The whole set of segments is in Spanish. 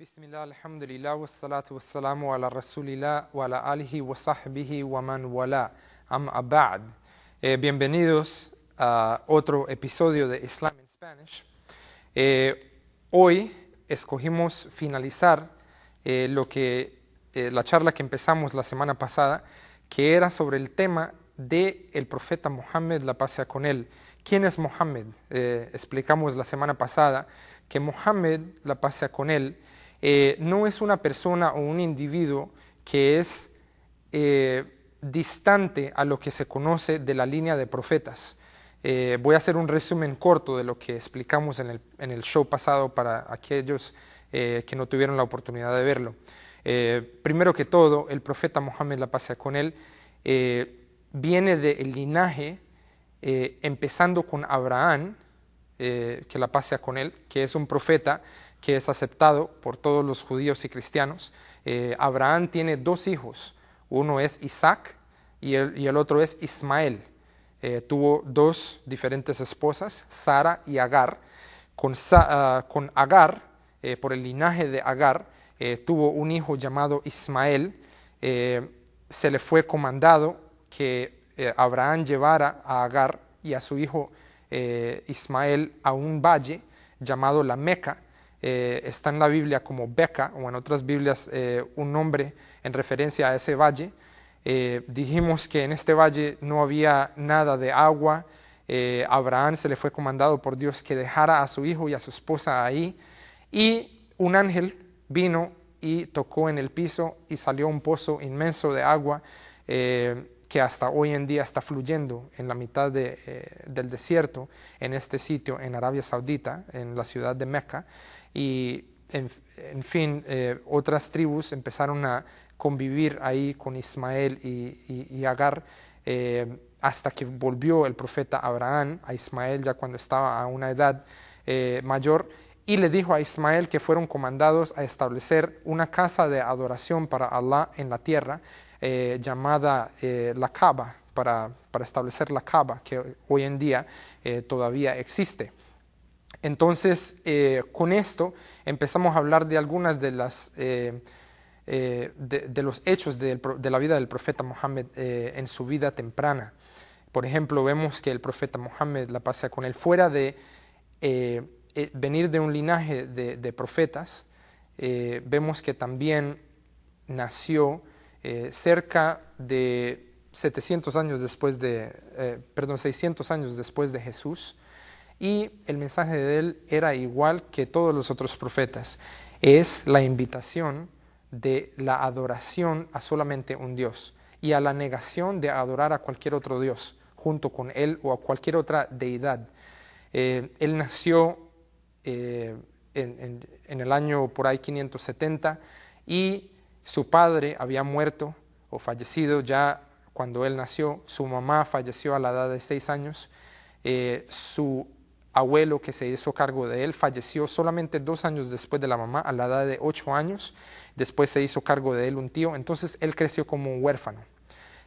Bismillah, alhamdulillah, wassalatu wassalamu ala rasulillah, wa ala alihi wa sahbihi wa man wala. Am abad. Eh, bienvenidos a otro episodio de Islam in Spanish. Eh, hoy escogimos finalizar eh, lo que, la charla que empezamos la semana pasada, que era sobre el tema de el profeta Mohammed, la pasea con él. ¿Quién es Mohammed? explicamos la semana pasada que Mohammed, la pasea con él, eh, no es una persona o un individuo que es eh, distante a lo que se conoce de la línea de profetas. Eh, voy a hacer un resumen corto de lo que explicamos en el, show pasado para aquellos que no tuvieron la oportunidad de verlo. primero que todo, el profeta Mohammed, la pasea con él, viene del linaje, empezando con Abraham, que la pasea con él, que es un profeta que es aceptado por todos los judíos y cristianos. Eh, Abraham tiene dos hijos, uno es Isaac y el, otro es Ismael. Eh, tuvo dos diferentes esposas, Sara y Agar. Con, ah, con Agar, eh, por el linaje de Agar, tuvo un hijo llamado Ismael. se le fue comandado que Abraham llevara a Agar y a su hijo Ismael a un valle llamado la Meca, eh, está en la Biblia como Beca o en otras Biblias eh, un nombre en referencia a ese valle. Eh, dijimos que en este valle no había nada de agua. Abraham se le fue comandado por Dios que dejara a su hijo y a su esposa ahí. Y un ángel vino y tocó en el piso y salió un pozo inmenso de agua que hasta hoy en día está fluyendo en la mitad eh, del desierto, en este sitio, en Arabia Saudita, en la ciudad de Mecca. Y, en, fin, eh, otras tribus empezaron a convivir ahí con Ismael y, Agar. Eh, hasta que volvió el profeta Abraham a Ismael ya cuando estaba a una edad mayor y le dijo a Ismael que fueron comandados a establecer una casa de adoración para Allah en la tierra eh, llamada eh, la caba para, establecer la caba que hoy en día eh, todavía existe. Entonces, con esto empezamos a hablar de algunas de las... De, los hechos de, la vida del profeta Mohammed en su vida temprana. Por ejemplo, vemos que el profeta Mohammed, la pasa con él, fuera de venir de un linaje de, profetas, vemos que también nació eh, cerca de 700 años después de, eh, perdón, 600 años después de Jesús, y el mensaje de él era igual que todos los otros profetas, es la invitación de la adoración a solamente un Dios y a la negación de adorar a cualquier otro Dios junto con él o a cualquier otra deidad. Eh, él nació en, en, el año por ahí 570 y su padre había muerto o fallecido ya cuando él nació, su mamá falleció a la edad de seis años, eh, su abuelo que se hizo cargo de él falleció solamente dos años después de la mamá, a la edad de ocho años, después se hizo cargo de él un tío, entonces él creció como un huérfano.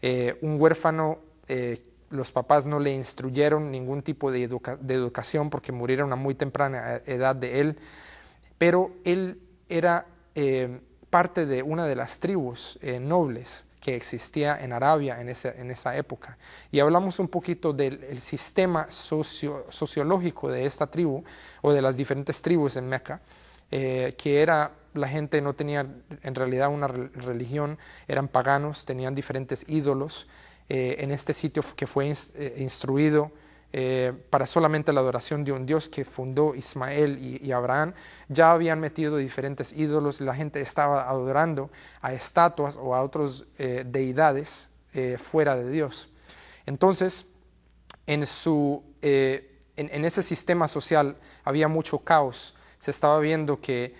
Eh, un huérfano, eh, los papás no le instruyeron ningún tipo de, de educación porque murieron a muy temprana e-, edad de él, pero él era parte de una de las tribus eh, nobles que existía en Arabia en esa, época. Y hablamos un poquito del sistema sociológico de esta tribu o de las diferentes tribus en Meca, eh, que era la gente no tenía en realidad una religión, eran paganos, tenían diferentes ídolos. Eh, en este sitio que fue instruido eh, para solamente la adoración de un Dios que fundó Ismael y, Abraham, ya habían metido diferentes ídolos, y la gente estaba adorando a estatuas o a otras eh, deidades eh, fuera de Dios. Entonces, en, en, ese sistema social había mucho caos, se estaba viendo que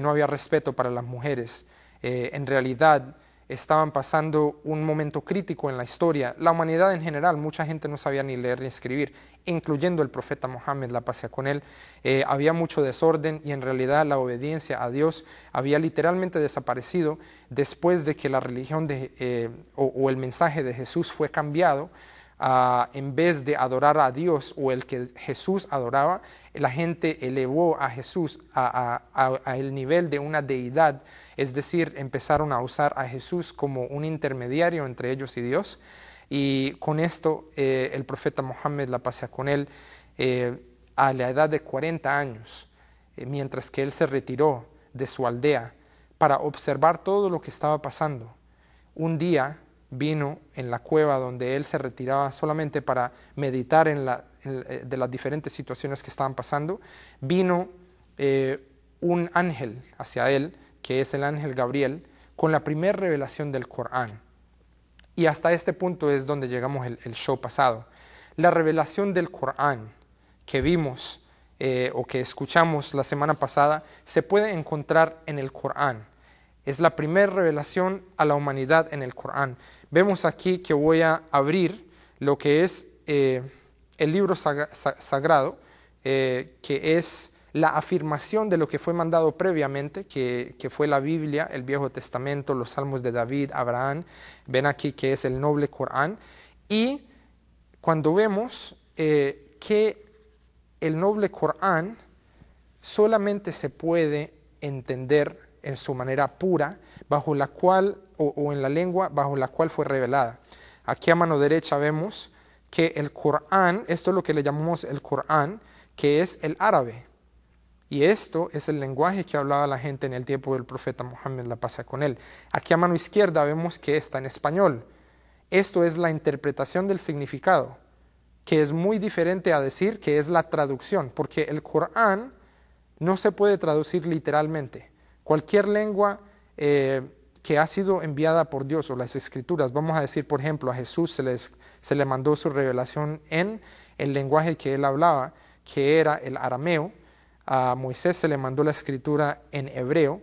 no había respeto para las mujeres, en realidad estaban pasando un momento crítico en la historia. La humanidad en general, mucha gente no sabía ni leer ni escribir, incluyendo el profeta Mohammed, la pasea con él. Eh, había mucho desorden y en realidad la obediencia a Dios había literalmente desaparecido después de que la religión eh, o el mensaje de Jesús fue cambiado en vez de adorar a Dios o el que Jesús adoraba, la gente elevó a Jesús a, el nivel de una deidad, es decir, empezaron a usar a Jesús como un intermediario entre ellos y Dios. Y con esto eh, el profeta Mohammed, la pasea con él, eh, a la edad de 40 años, eh, mientras que él se retiró de su aldea para observar todo lo que estaba pasando. Un día vino en la cueva donde él se retiraba solamente para meditar eh, de las diferentes situaciones que estaban pasando, vino eh, un ángel hacia él, que es el ángel Gabriel, con la primera revelación del Corán. Y hasta este punto es donde llegamos el, el show pasado. La revelación del Corán que vimos eh, o que escuchamos la semana pasada se puede encontrar en el Corán. Es la primera revelación a la humanidad en el Corán. Vemos aquí que voy a abrir lo que es eh, el libro sagrado, eh, que es la afirmación de lo que fue mandado previamente, que, fue la Biblia, el Viejo Testamento, los Salmos de David, Abraham, ven aquí que es el noble Corán, y cuando vemos eh, que el noble Corán solamente se puede entender en su manera pura, bajo la cual, o, en la lengua bajo la cual fue revelada. Aquí a mano derecha vemos que el Corán, esto es lo que le llamamos el Corán, que es el árabe. Y esto es el lenguaje que hablaba la gente en el tiempo del profeta Mohammed, la pasa con él. Aquí a mano izquierda vemos que está en español. Esto es la interpretación del significado, que es muy diferente a decir que es la traducción, porque el Corán no se puede traducir literalmente. Cualquier lengua eh, que ha sido enviada por Dios o las escrituras, vamos a decir, por ejemplo, a Jesús se, le mandó su revelación en el lenguaje que él hablaba, que era el arameo, a Moisés se le mandó la escritura en hebreo,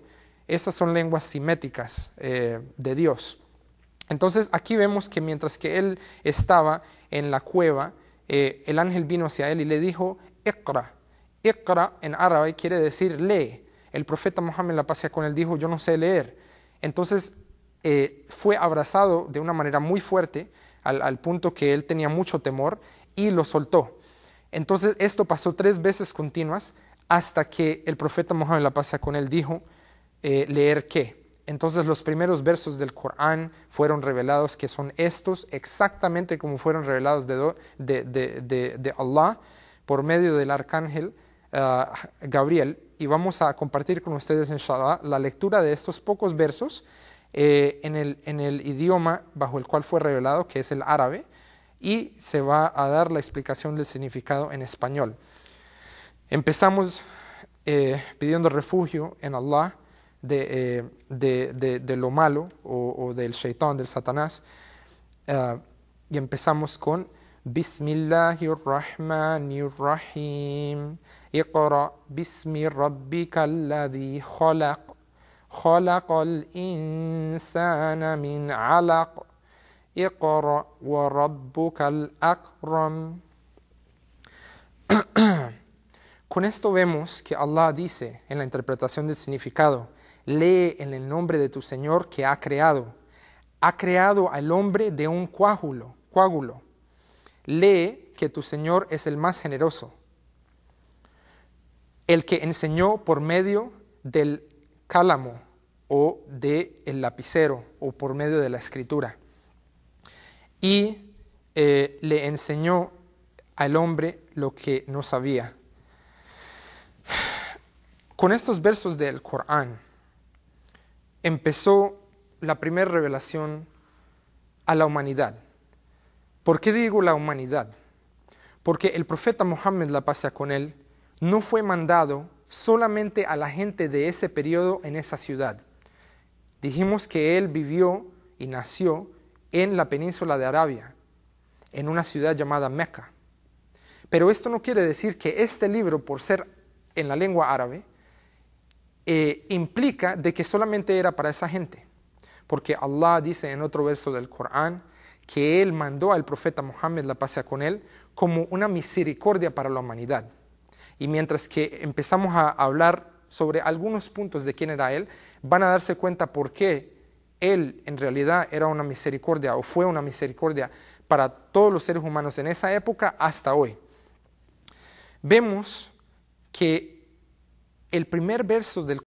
estas son lenguas simétricas eh, de Dios. Entonces aquí vemos que mientras que él estaba en la cueva, eh, el ángel vino hacia él y le dijo, Iqra. Iqra en árabe quiere decir lee. El profeta Mohammed, la pasea con él, dijo, yo no sé leer. Entonces eh, fue abrazado de una manera muy fuerte, al, punto que él tenía mucho temor, y lo soltó. Entonces esto pasó tres veces continuas hasta que el profeta Mohammed, la pasea con él, dijo, eh, leer qué. Entonces los primeros versos del Corán fueron revelados, que son estos, exactamente como fueron revelados de, de, de, Allah por medio del arcángel ah, Gabriel y vamos a compartir con ustedes, inshallah, la lectura de estos pocos versos eh, en, el, idioma bajo el cual fue revelado, que es el árabe, y se va a dar la explicación del significado en español. Empezamos eh, pidiendo refugio en Allah de, eh, lo malo o, del shaitán, del satanás, y empezamos con بسم الله الرحمن الرحيم اقرأ باسم ربك الذي خلق خلق الإنسان من علق اقرأ وربك الأكرم Con esto vemos que Allah dice en la interpretación del significado, lee en el nombre de tu Señor que ha creado. Ha creado al hombre de un coágulo, coágulo lee que tu Señor es el más generoso, el que enseñó por medio del cálamo o del lapicero o por medio de la escritura. Y eh, le enseñó al hombre lo que no sabía. Con estos versos del Corán empezó la primera revelación a la humanidad. ¿Por qué digo la humanidad? Porque el profeta Mohammed, la pasa con él, no fue mandado solamente a la gente de ese periodo en esa ciudad. Dijimos que él vivió y nació en la península de Arabia, en una ciudad llamada Mecca. Pero esto no quiere decir que este libro, por ser en la lengua árabe, eh, implica de que solamente era para esa gente. Porque Allah dice en otro verso del Corán, que él mandó al profeta Mohammed, la paz con él, como una misericordia para la humanidad. Y mientras que empezamos a hablar sobre algunos puntos de quién era él, van a darse cuenta por qué él en realidad era una misericordia o fue una misericordia para todos los seres humanos en esa época hasta hoy. Vemos que el primer verso del